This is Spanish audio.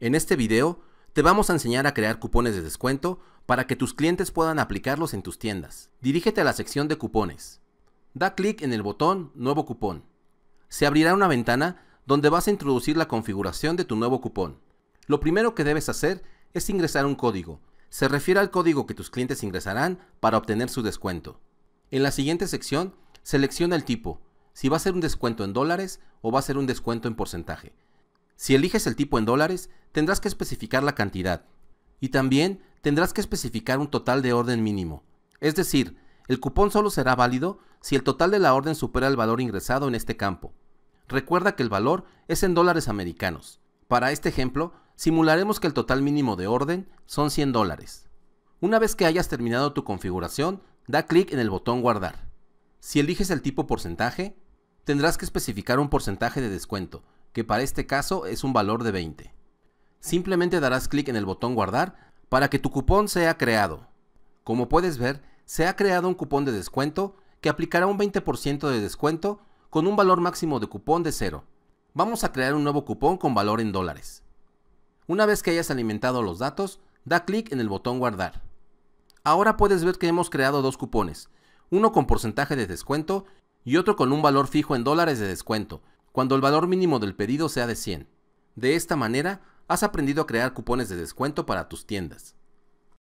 En este video te vamos a enseñar a crear cupones de descuento para que tus clientes puedan aplicarlos en tus tiendas. Dirígete a la sección de cupones. Da clic en el botón Nuevo cupón. Se abrirá una ventana donde vas a introducir la configuración de tu nuevo cupón. Lo primero que debes hacer es ingresar un código. Se refiere al código que tus clientes ingresarán para obtener su descuento. En la siguiente sección, selecciona el tipo, si va a ser un descuento en dólares o va a ser un descuento en porcentaje. Si eliges el tipo en dólares, tendrás que especificar la cantidad. Y también tendrás que especificar un total de orden mínimo. Es decir, el cupón solo será válido si el total de la orden supera el valor ingresado en este campo. Recuerda que el valor es en dólares americanos. Para este ejemplo, simularemos que el total mínimo de orden son 100 dólares. Una vez que hayas terminado tu configuración, da clic en el botón guardar. Si eliges el tipo porcentaje, tendrás que especificar un porcentaje de descuento, que para este caso es un valor de 20. Simplemente darás clic en el botón guardar para que tu cupón sea creado. Como puedes ver, se ha creado un cupón de descuento que aplicará un 20% de descuento con un valor máximo de cupón de cero Vamos a crear un nuevo cupón con valor en dólares. Una vez que hayas alimentado los datos, da clic en el botón guardar. Ahora puedes ver que hemos creado dos cupones, uno con porcentaje de descuento y otro con un valor fijo en dólares de descuento, cuando el valor mínimo del pedido sea de 100. De esta manera, has aprendido a crear cupones de descuento para tus tiendas.